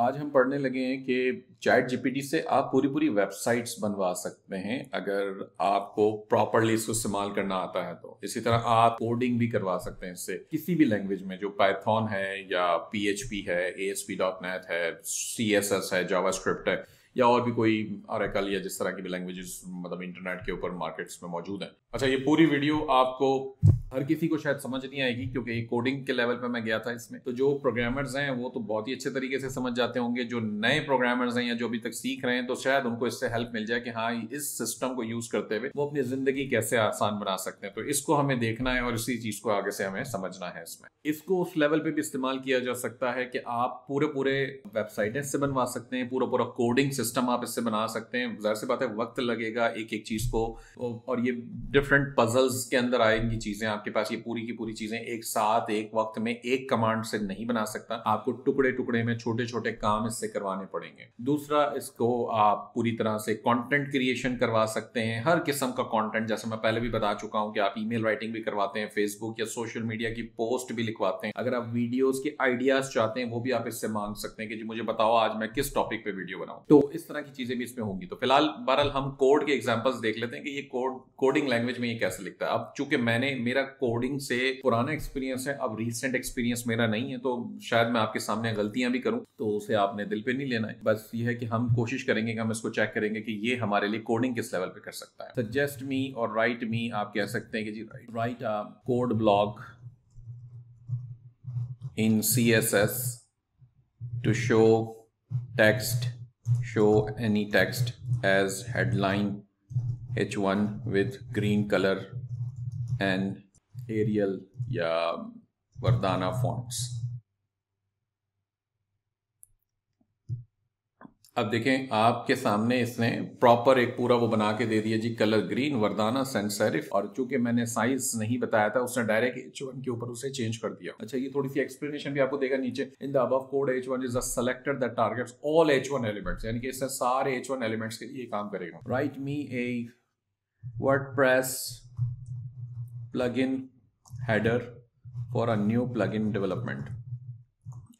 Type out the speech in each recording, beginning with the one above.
आज हम पढ़ने लगे हैं कि चैट जीपीटी से आप पूरी पूरी वेबसाइट्स बनवा सकते हैं अगर आपको प्रॉपरली इसको इस्तेमाल करना आता है तो इसी तरह आप कोडिंग भी करवा सकते हैं इससे किसी भी लैंग्वेज में जो पाइथन है या पी है नेट है एस है जावास्क्रिप्ट है या और भी कोई अरेकल या जिस तरह की भी लैंग्वेजेस मतलब इंटरनेट के ऊपर मार्केट्स में मौजूद हैं अच्छा ये पूरी वीडियो आपको हर किसी को शायद समझ नहीं आएगी क्योंकि कोडिंग के लेवल पे मैं गया था इसमें तो जो प्रोग्रामर्स हैं वो तो बहुत ही अच्छे तरीके से समझ जाते होंगे जो नए प्रोग्रामर्स हैं या जो अभी तक सीख रहे हैं तो शायद उनको इससे हेल्प मिल जाए कि हाँ इस सिस्टम को यूज करते हुए वो अपनी जिंदगी कैसे आसान बना सकते हैं तो इसको हमें देखना है और इसी चीज को आगे से हमें समझना है इसमें इसको उस लेवल पे भी इस्तेमाल किया जा सकता है कि आप पूरे पूरे वेबसाइट इससे बनवा सकते हैं पूरा पूरा कोडिंग सिस्टम आप इससे बना सकते हैं जाहिर सी बात है वक्त लगेगा एक एक चीज को और ये डिफरेंट पजल्स के अंदर आएंगी चीजें आप आपके पास ये पूरी की पूरी चीजें एक साथ एक वक्त में एक कमांड से नहीं बना सकता आपको टुकड़े टुकड़े में छोटे छोटे काम इससे करवाने पड़ेंगे दूसरा इसको आप पूरी तरह से कॉन्टेंट क्रिएशन करवा सकते हैं हर किस्म का कॉन्टेंट जैसे मैं पहले भी बता चुका हूँ कि आप ईमेल राइटिंग भी करवाते हैं फेसबुक या सोशल मीडिया की पोस्ट भी लिखवाते हैं अगर आप वीडियोस के आइडियाज चाहते हैं वो भी आप इससे मांग सकते हैं कि जी मुझे बताओ आज मैं किस टॉपिक पे वीडियो बनाऊं तो इस तरह की चीजें भी इसमें होंगी तो फिलहाल बहरहाल हम कोड के एग्जाम्पल्स देख लेते हैं कि ये कोड कोडिंग लैंग्वेज में ये कैसे लिखता है अब चूंकि मैंने मेरा कोडिंग से पुराना एक्सपीरियंस है अब रिसेंट एक्सपीरियंस मेरा नहीं है तो शायद मैं आपके सामने गलतियां भी करूं तो उसे आपने दिल पे नहीं लेना है बस ये है कि हम कोशिश करेंगे कि हम इसको चेक करेंगे कि ये हमारे लिए कोडिंग किस लेवल पे कर सकता है सजेस्ट मी और राइट मी आप कह सकते हैं कि जी write write code block in C S S to show text show any text as headline H one with green colour and Arial या वरदाना फॉन्ट्स अब देखें आपके सामने इसने प्रॉपर एक पूरा वो बना के दे दिया जी colour green Verdana sans serif और चूंकि मैंने साइज नहीं बताया था उसने डायरेक्ट एच वन के ऊपर उसे चेंज कर दिया अच्छा ये थोड़ी सी एक्सप्लेनेशन भी आपको देगा नीचे in the above code H one is selected the targets all H one elements यानी कि इसने सारे एच वन एलिमेंट्स के लिए काम करेगा write me a WordPress plugin header for a new plugin development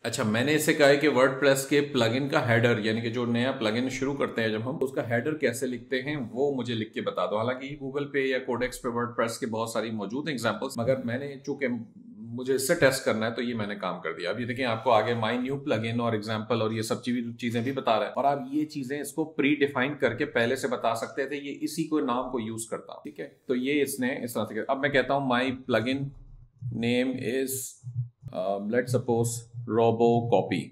अच्छा मैंने इसे कहा है कि वर्ड के प्लग इन का हेडर यानी कि जो नया प्लग इन शुरू करते हैं जब हम उसका हेडर कैसे लिखते हैं वो मुझे लिख के बता दो हालांकि गूगल पे या कोडेक्स पे वर्ड के बहुत सारी मौजूद हैं एग्जाम्पल्स मगर मैंने चूंकि मुझे इससे टेस्ट करना है तो ये मैंने काम कर दिया अब ये देखें आपको आगे माई न्यू प्लग इन और एग्जाम्पल और ये सब चीजें भी बता रहे हैं और आप ये चीजें इसको प्री डिफाइन करके पहले से बता सकते थे ये इसी को नाम को यूज करता ठीक है तो ये इसने इस तरह से अब मैं कहता हूँ my plugin name is um, let's suppose robocopy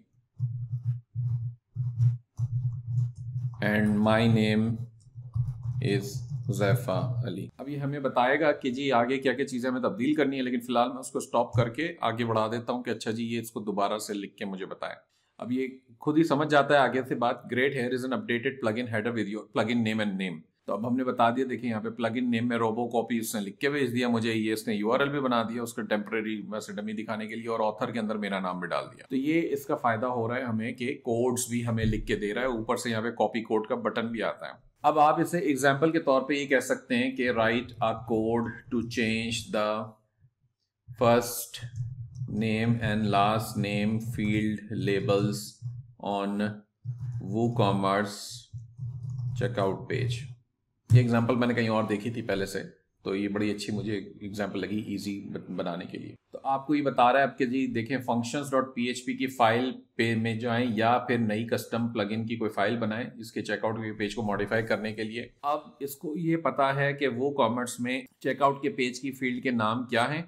and my name is Jaifa Ali अभी हमें बताएगा कि जी आगे क्या क्या चीज़ें हमें तब्दील करनी है लेकिन फिलहाल मैं उसको स्टॉप करके आगे बढ़ा देता हूँ कि अच्छा जी ये इसको दोबारा से लिख के मुझे बताएं अब ये खुद ही समझ जाता है आगे से बात great here is an updated plugin header with your plugin name and name तो अब हमने बता दिया देखिए यहाँ पे प्लग इन नेम में रोबो कॉपी इसने लिख के भेज दिया मुझे ये इसने यू भी बना दिया उसका टेम्प्रेरी वैसे डमी दिखाने के लिए और ऑथर के अंदर मेरा नाम भी डाल दिया तो ये इसका फायदा हो रहा है हमें कि कोड्स भी हमें लिख के दे रहा है ऊपर से यहाँ पे कॉपी कोड का बटन भी आता है अब आप इसे एग्जाम्पल के तौर पर ये कह सकते हैं कि write a code to change the first name and last name field labels on WooCommerce checkout page ये एग्जाम्पल मैंने कहीं और देखी थी पहले से तो ये बड़ी अच्छी मुझे एग्जाम्पल लगी ईजी बनाने के लिए तो आपको ये बता रहा है आपके जी देखें फंक्शन डॉट पी की फाइल पे में जो है या फिर नई कस्टम प्लग की कोई फाइल बनाए इसके चेकआउट के पेज को मॉडिफाई करने के लिए अब इसको ये पता है कि वो कॉमर्स में चेकआउट के पेज की फील्ड के नाम क्या है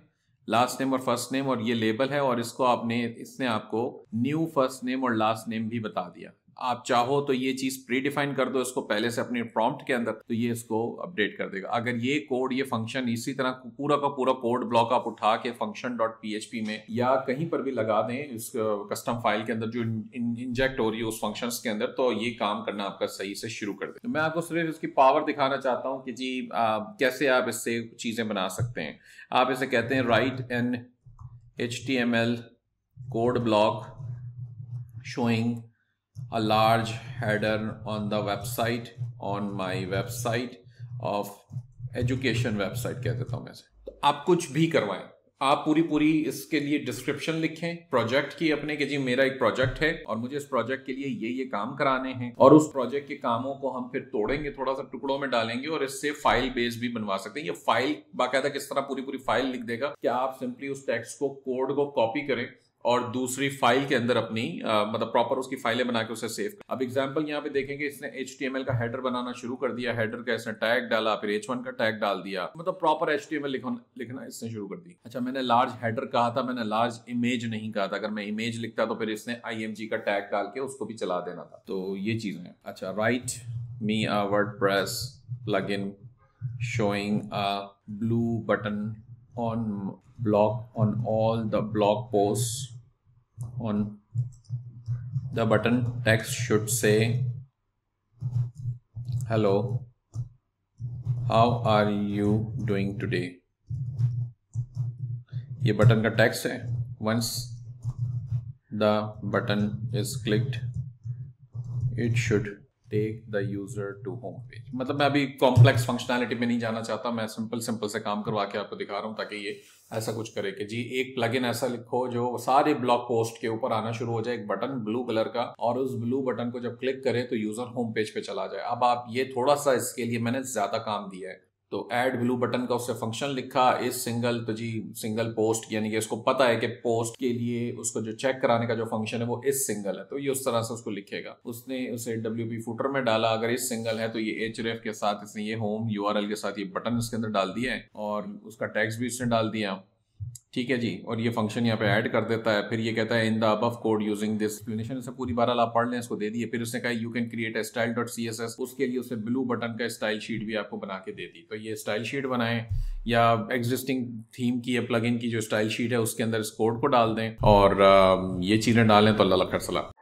लास्ट नेम और फर्स्ट नेम और ये लेबल है और इसको आपने इसने आपको न्यू फर्स्ट नेम और लास्ट नेम भी बता दिया आप चाहो तो ये चीज प्री डिफाइन कर दो इसको पहले से अपने प्रॉम्प्ट के अंदर तो ये इसको अपडेट कर देगा अगर ये कोड ये फंक्शन इसी तरह पूरा का पूरा कोड ब्लॉक आप उठा के फंक्शन डॉट पी में या कहीं पर भी लगा दें इस कस्टम फाइल के अंदर जो इंजेक्ट हो रही है उस फंक्शन के अंदर तो ये काम करना आपका सही से शुरू कर दे तो मैं आपको सिर्फ इसकी पावर दिखाना चाहता हूँ कि जी आ, कैसे आप इससे चीजें बना सकते हैं आप इसे कहते हैं write an H T M L code block showing a large header on the website on my website of education website कह देता हूँ मैं तो आप कुछ भी करवाएं आप पूरी पूरी इसके लिए डिस्क्रिप्शन लिखें प्रोजेक्ट की अपने कि जी मेरा एक प्रोजेक्ट है और मुझे इस प्रोजेक्ट के लिए ये ये काम कराने हैं और उस प्रोजेक्ट के कामों को हम फिर तोड़ेंगे थोड़ा सा टुकड़ों में डालेंगे और इससे फाइल बेस भी बनवा सकते हैं ये फाइल बाकायदा किस तरह पूरी पूरी फाइल लिख देगा कि आप सिंपली उस टेक्स्ट को कोड को कॉपी करें और दूसरी फाइल के अंदर अपनी आ, मतलब प्रॉपर उसकी फाइलें बना के उसे सेव अब एग्जाम्पल यहाँ पे देखेंगे इसने एच का हेडर बनाना शुरू कर दिया हेडर का इसने टैग डाला फिर एच का टैग डाल दिया मतलब प्रॉपर एच लिखना इसने शुरू कर दी अच्छा मैंने लार्ज हेडर कहा था मैंने लार्ज इमेज नहीं कहा था अगर मैं इमेज लिखता तो फिर इसने आई का टैग डाल के उसको भी चला देना था तो ये चीज है अच्छा write me a WordPress plugin showing blue button on block on all the block post on the button text should say hello how are you doing today ये button text. once the button is clicked it should take the user to home page मतलब मैं अभी complex functionality में नहीं जाना चाहता मैं simple simple से काम करवा के आपको दिखा रहा हूँ ताकि ये ऐसा कुछ करे कि जी एक इन ऐसा लिखो जो सारे ब्लॉग पोस्ट के ऊपर आना शुरू हो जाए एक बटन ब्लू कलर का और उस ब्लू बटन को जब क्लिक करे तो यूजर होम पेज पे चला जाए अब आप ये थोड़ा सा इसके लिए मैंने ज्यादा काम दिया है तो एड ब्लू बटन का उससे फंक्शन लिखा इस सिंगल तो जी सिंगल पोस्ट यानी कि उसको पता है कि पोस्ट के लिए उसको जो चेक कराने का जो फंक्शन है वो इस सिंगल है तो ये उस तरह से उसको लिखेगा उसने उसे डब्ल्यू फुटर में डाला अगर इस सिंगल है तो ये एच के साथ इसने ये होम यू के साथ ये बटन उसके अंदर डाल दिया है और उसका टैक्स भी इसने डाल दिया ठीक है जी और ये फंक्शन यहाँ पे ऐड कर देता है फिर ये कहता है in the above code using this explanation से पूरी बारह आप पढ़ लें इसको दे दिए फिर उसने कहा you can create a style dot C S S उसके लिए उसने ब्लू बटन का स्टाइल शीट भी आपको बना के दे दी तो ये स्टाइल शीट बनाएं या एग्जिस्टिंग थीम की या प्लग की जो स्टाइल शीट है उसके अंदर इस कोड को डाल दें और ये चीज़ें डालें तो अल्लाह कर सलाम